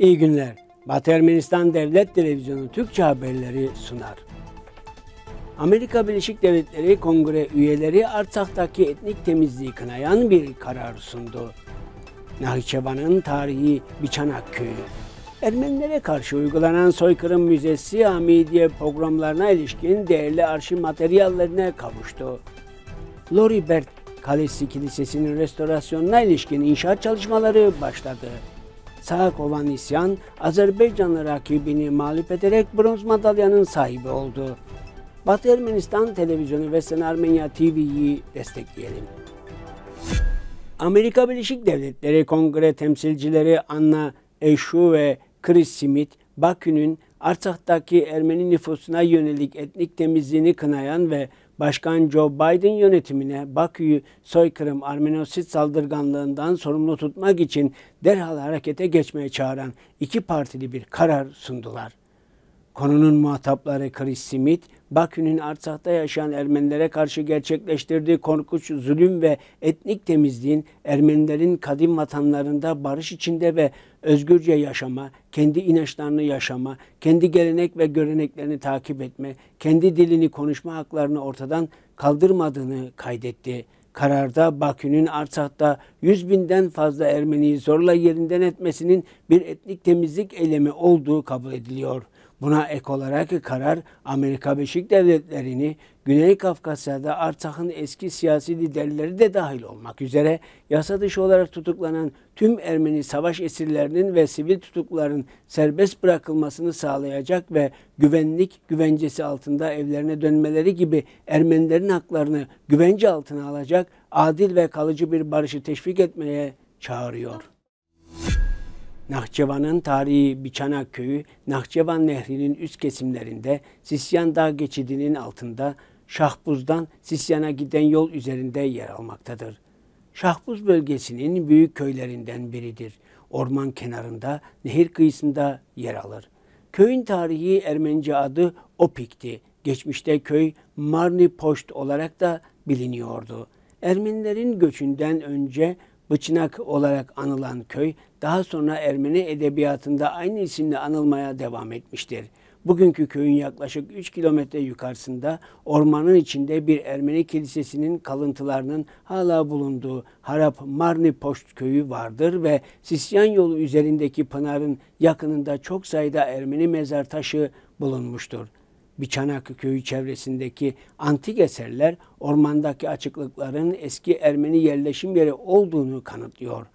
İyi günler. Batı Ermenistan Devlet Televizyonu Türkçe haberleri sunar. Amerika Birleşik Devletleri Kongre üyeleri Artsak'taki etnik temizliği kınayan bir karar sundu. Nahçıvan'ın tarihi Biçanak Köyü. Ermenilere karşı uygulanan soykırım müzesi Hamidiye programlarına ilişkin değerli arşiv materyallerine kavuştu. Lori Bert Kalesi Kilisesi'nin restorasyonuna ilişkin inşaat çalışmaları başladı. Sağak olan isyan Azerbaycanlı rakibini mağlup ederek bronz madalyanın sahibi oldu. Batı Ermenistan Televizyonu ve Sen Armenya TV'yi destekleyelim. Amerika Birleşik Devletleri Kongre temsilcileri Anna Eşu ve Chris Smith, Bakü'nün Artsakh'taki Ermeni nüfusuna yönelik etnik temizliğini kınayan ve Başkan Joe Biden yönetimine Bakü'yü soykırım Armenosit saldırganlığından sorumlu tutmak için derhal harekete geçmeye çağıran iki partili bir karar sundular. Konunun muhatapları Chris Smith, Bakü'nün Artsak'ta yaşayan Ermenilere karşı gerçekleştirdiği korkunç zulüm ve etnik temizliğin Ermenilerin kadim vatanlarında barış içinde ve özgürce yaşama, kendi inançlarını yaşama, kendi gelenek ve göreneklerini takip etme, kendi dilini konuşma haklarını ortadan kaldırmadığını kaydetti. Kararda Bakü'nün Artsak'ta 100 binden fazla Ermeniyi zorla yerinden etmesinin bir etnik temizlik eylemi olduğu kabul ediliyor. Buna ek olarak karar Amerika Birleşik Devletleri'ni Güney Kafkasya'da Artsakh'ın eski siyasi liderleri de dahil olmak üzere yasa dışı olarak tutuklanan tüm Ermeni savaş esirlerinin ve sivil tutukların serbest bırakılmasını sağlayacak ve güvenlik güvencesi altında evlerine dönmeleri gibi Ermenilerin haklarını güvence altına alacak adil ve kalıcı bir barışı teşvik etmeye çağırıyor. Nahçıvan'ın tarihi Biçanak Köyü, Nahçıvan Nehri'nin üst kesimlerinde Sisyan Dağ geçidinin altında Şahbuz'dan Sisyan'a giden yol üzerinde yer almaktadır. Şahbuz bölgesinin büyük köylerinden biridir. Orman kenarında, nehir kıyısında yer alır. Köyün tarihi Ermenice adı Opik'ti. Geçmişte köy Marni Poşt olarak da biliniyordu. Ermenilerin göçünden önce Bıçınak olarak anılan köy daha sonra Ermeni edebiyatında aynı isimle anılmaya devam etmiştir. Bugünkü köyün yaklaşık 3 kilometre yukarısında ormanın içinde bir Ermeni kilisesinin kalıntılarının hala bulunduğu Harap Marni Poşt köyü vardır ve Sisyan yolu üzerindeki pınarın yakınında çok sayıda Ermeni mezar taşı bulunmuştur. Biçanak köyü çevresindeki antik eserler ormandaki açıklıkların eski Ermeni yerleşim yeri olduğunu kanıtlıyor.''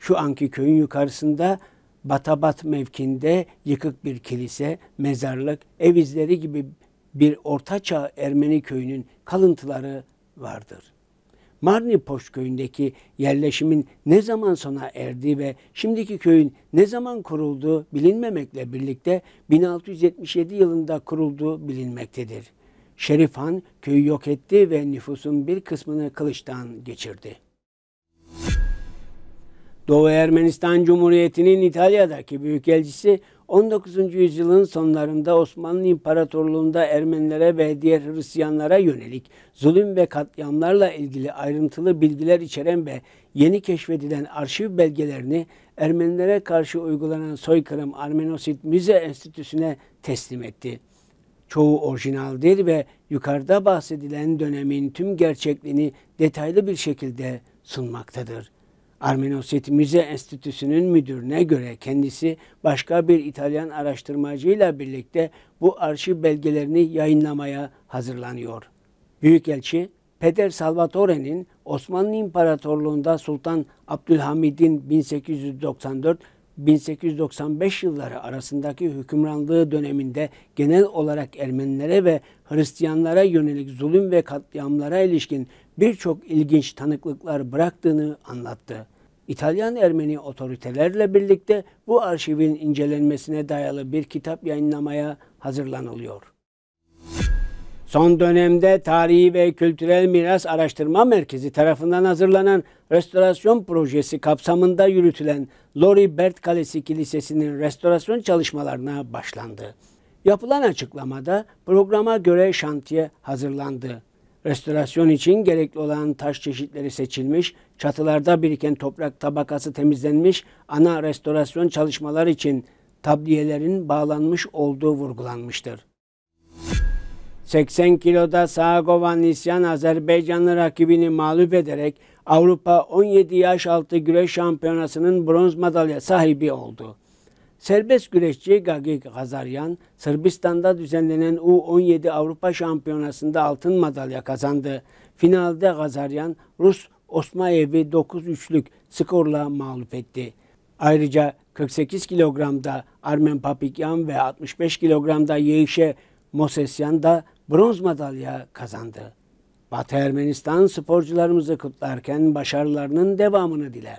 şu anki köyün yukarısında Batabat mevkinde yıkık bir kilise, mezarlık, ev izleri gibi bir ortaçağ Ermeni köyünün kalıntıları vardır. Marni köyündeki yerleşimin ne zaman sona erdiği ve şimdiki köyün ne zaman kurulduğu bilinmemekle birlikte 1677 yılında kurulduğu bilinmektedir. Şerif Han köyü yok etti ve nüfusun bir kısmını kılıçtan geçirdi. Doğu Ermenistan Cumhuriyeti'nin İtalya'daki büyükelçisi 19. yüzyılın sonlarında Osmanlı İmparatorluğu'nda Ermenilere ve diğer Hristiyanlara yönelik zulüm ve katliamlarla ilgili ayrıntılı bilgiler içeren ve yeni keşfedilen arşiv belgelerini Ermenilere karşı uygulanan soykırım Armenosit Müze Enstitüsü'ne teslim etti. Çoğu orijinaldir ve yukarıda bahsedilen dönemin tüm gerçekliğini detaylı bir şekilde sunmaktadır. Armenosiyet Müze Enstitüsü'nün müdürüne göre kendisi başka bir İtalyan araştırmacıyla birlikte bu arşiv belgelerini yayınlamaya hazırlanıyor. Büyükelçi Peter Salvatore'nin Osmanlı İmparatorluğu'nda Sultan Abdülhamid'in 1894-1895 yılları arasındaki hükümranlığı döneminde genel olarak Ermenilere ve Hristiyanlara yönelik zulüm ve katliamlara ilişkin birçok ilginç tanıklıklar bıraktığını anlattı. İtalyan Ermeni otoritelerle birlikte bu arşivin incelenmesine dayalı bir kitap yayınlamaya hazırlanılıyor. Son dönemde Tarihi ve Kültürel Miras Araştırma Merkezi tarafından hazırlanan restorasyon projesi kapsamında yürütülen Lori Bert Kalesi Kilisesi'nin restorasyon çalışmalarına başlandı. Yapılan açıklamada programa göre şantiye hazırlandı. Restorasyon için gerekli olan taş çeşitleri seçilmiş, çatılarda biriken toprak tabakası temizlenmiş, ana restorasyon çalışmalar için tabliyelerin bağlanmış olduğu vurgulanmıştır. 80 kiloda Sağgovan Nisyan Azerbaycanlı rakibini mağlup ederek Avrupa 17 yaş altı güreş şampiyonasının bronz madalya sahibi oldu. Serbest güreşçi Gagi Gazaryan, Sırbistan'da düzenlenen U-17 Avrupa Şampiyonası'nda altın madalya kazandı. Finalde Gazaryan, Rus Osmaev'i 9-3'lük skorla mağlup etti. Ayrıca 48 kilogramda Armen Papikyan ve 65 kilogramda Yeşe Mosesyan da bronz madalya kazandı. Batı Ermenistan sporcularımızı kutlarken başarılarının devamını diler.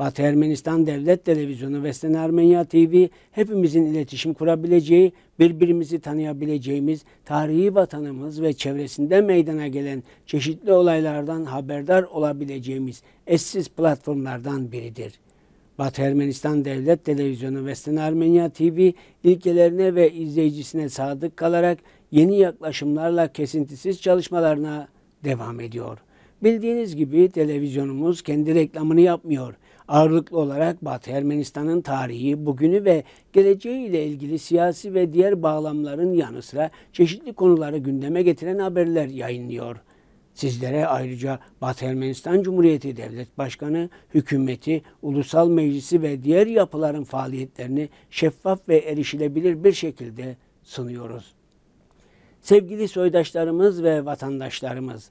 Batı Ermenistan Devlet Televizyonu ve Sen Armenya TV hepimizin iletişim kurabileceği, birbirimizi tanıyabileceğimiz, tarihi vatanımız ve çevresinde meydana gelen çeşitli olaylardan haberdar olabileceğimiz eşsiz platformlardan biridir. Batı Ermenistan Devlet Televizyonu ve Sen Armenya TV ilkelerine ve izleyicisine sadık kalarak yeni yaklaşımlarla kesintisiz çalışmalarına devam ediyor. Bildiğiniz gibi televizyonumuz kendi reklamını yapmıyor ağırlıklı olarak Batı Ermenistan'ın tarihi, bugünü ve geleceği ile ilgili siyasi ve diğer bağlamların yanı sıra çeşitli konuları gündeme getiren haberler yayınlıyor. Sizlere ayrıca Batı Ermenistan Cumhuriyeti Devlet Başkanı, hükümeti, ulusal meclisi ve diğer yapıların faaliyetlerini şeffaf ve erişilebilir bir şekilde sunuyoruz. Sevgili soydaşlarımız ve vatandaşlarımız,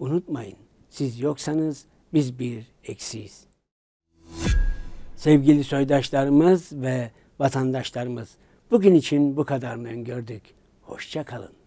unutmayın. Siz yoksanız biz bir eksiyiz. Sevgili soydaşlarımız ve vatandaşlarımız bugün için bu kadarını öngördük. Hoşça kalın.